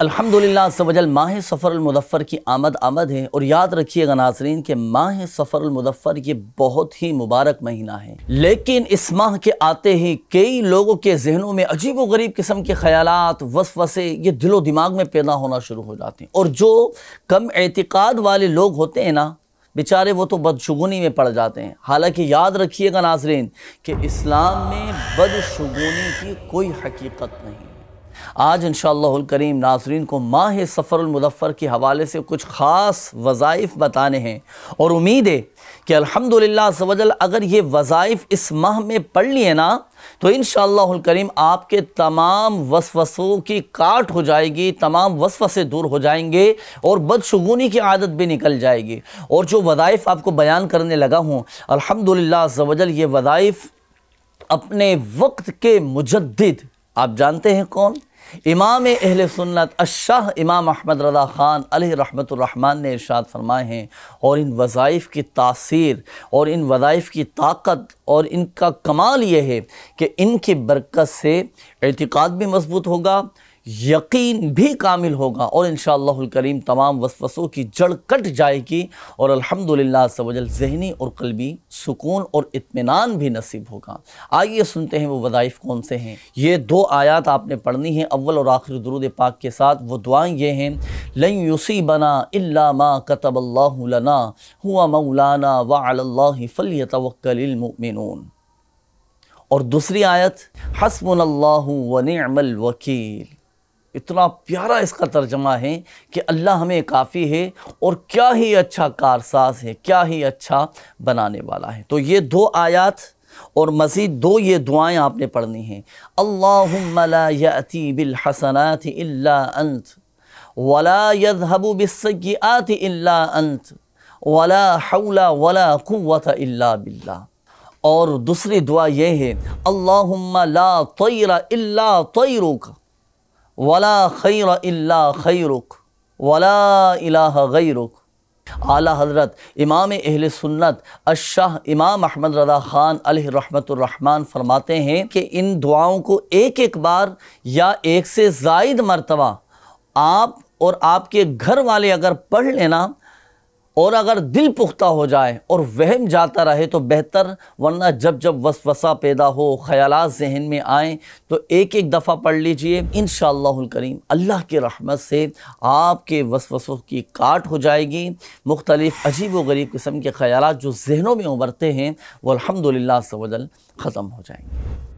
अल्हम्दुलिल्लाह सवजल माह मुदफ़र की आमद आमद है और याद रखिएगा नाजरीन के माह मुदफ़र ये बहुत ही मुबारक महीना है लेकिन इस माह के आते ही कई लोगों के जहनों में अजीब व गरीब किस्म के ख्याल वसवसे ये दिलो दिमाग में पैदा होना शुरू हो जाते हैं और जो कम एतिकाद वाले लोग होते हैं ना बेचारे वो तो बदशगुनी में पड़ जाते हैं हालांकि याद रखिएगा नाजरीन कि इस्लाम में बदशगुनी की कोई हकीकत नहीं आज इन करीम नाजरीन को माह सफ़रमदफ़र के हवाले से कुछ ख़ास वज़ाइफ़ बताने हैं और उम्मीद है कि अल्हम्दुलिल्लाह सवजल अगर ये वज़ाइफ़ इस माह में पढ़ लिए ना तो इन करीम आपके तमाम वसवसों की काट हो जाएगी तमाम वसवसे दूर हो जाएंगे और बदशगुनी की आदत भी निकल जाएगी और जो वज़ाइफ़ आपको बयान करने लगा हूँ अल्हम्दुलिल्लाह सवजल ये वज़ाइफ़ अपने वक्त के मुजद आप जानते हैं कौन इमाम अहल सुन्नत अशाह इमाम अहमद रदा ख़ान रहमतरहमान ने इरशाद फरमाए हैं और इन वज़ाइफ़ की तासीर और इन वज़ाइफ़ की ताकत और इनका कमाल यह है कि इनकी बरकत से एतक़ाद भी मजबूत होगा यकीन भी कामिल होगा और इन करीम तमाम वसवसों की जड़ कट जाएगी और अल्हम्दुलिल्लाह सवजल जहनी और कलबी सुकून और इत्मीनान भी नसीब होगा आइए सुनते हैं वो वज़ाइफ़ कौन से हैं ये दो आयात आपने पढ़नी है अव्वल और आखिर दरुद पाक के साथ वो दुआएँ ये हैं लई यूसी बना इल्ला कतबल्ला हुआ मऊलाना वाला तवक्लमिन और दूसरी आयत हसमल्ला वकील इतना प्यारा इसका तर्जमा है कि अल्लाह हमें काफ़ी है और क्या ही अच्छा कारसाज है क्या ही अच्छा बनाने वाला है तो ये दो आयात और मज़ीद दो ये दुआएं आपने पढ़नी हैं अल्लाती बिलहसनात अंत वला यदहबु अंत वला हौला वला बिल्ला और दूसरी दुआ यह है अल्लाहुम्मा ला तैरा इल्ला का वला खैर अल्ला खैरुक वला गई गैरुक आला हजरत इमाम अहल सुन्नत अशाह इमाम अहमद रजा ख़ान रहमतुर्रहमान फरमाते हैं कि इन दुआओं को एक एक बार या एक से जायद मरतबा आप और आपके घर वाले अगर पढ़ लेना और अगर दिल पुख्ता हो जाए और वहम जाता रहे तो बेहतर वरना जब जब वसवसा पैदा हो ख्याल जहन में आए तो एक एक दफ़ा पढ़ लीजिए इन करीम अल्लाह के रहमत से आपके वसवसों की काट हो जाएगी मुख्तलिफ़ अजीब व गरीब किस्म के ख्याल जो जहनों में उभरते हैं वो अलहमदिल्ला सवजल ख़त्म हो जाएंगे